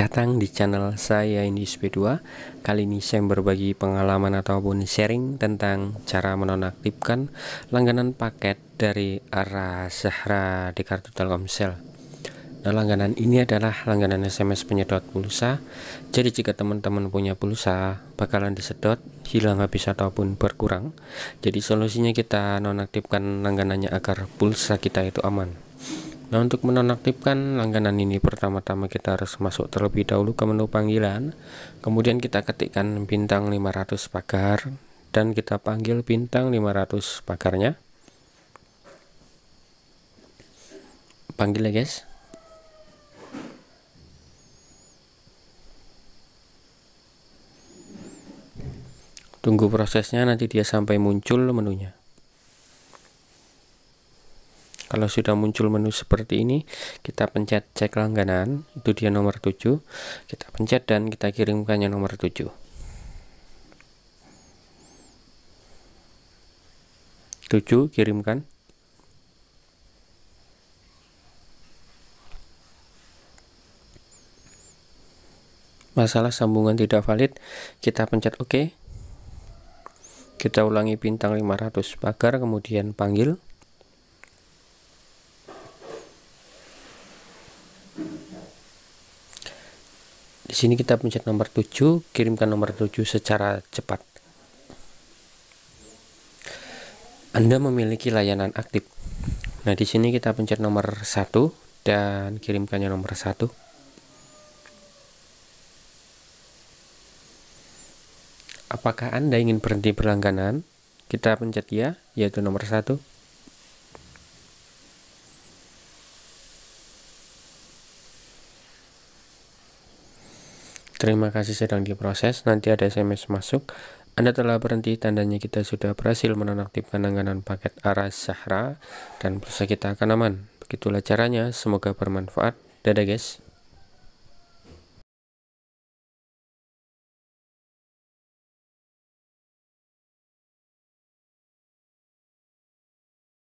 datang di channel saya ini SP2 Kali ini saya berbagi pengalaman ataupun sharing tentang cara menonaktifkan langganan paket dari arah Zahra di kartu Telkomsel Nah langganan ini adalah langganan SMS penyedot pulsa Jadi jika teman-teman punya pulsa bakalan disedot, hilang habis ataupun berkurang Jadi solusinya kita nonaktifkan langganannya agar pulsa kita itu aman Nah untuk menonaktifkan langganan ini pertama-tama kita harus masuk terlebih dahulu ke menu panggilan Kemudian kita ketikkan bintang 500 pagar Dan kita panggil bintang 500 pagarnya Panggil ya guys Tunggu prosesnya nanti dia sampai muncul menunya kalau sudah muncul menu seperti ini kita pencet cek langganan itu dia nomor 7 kita pencet dan kita kirimkannya nomor 7 7 kirimkan masalah sambungan tidak valid kita pencet OK kita ulangi bintang 500 pagar kemudian panggil Di sini kita pencet nomor 7, kirimkan nomor 7 secara cepat. Anda memiliki layanan aktif. Nah, di sini kita pencet nomor 1 dan kirimkannya nomor 1. Apakah Anda ingin berhenti berlangganan? Kita pencet ya, yaitu nomor 1. Terima kasih sedang diproses, nanti ada SMS masuk. Anda telah berhenti, tandanya kita sudah berhasil menonaktifkan langganan paket arah Sahra dan pulsa kita akan aman. Begitulah caranya, semoga bermanfaat. Dadah guys.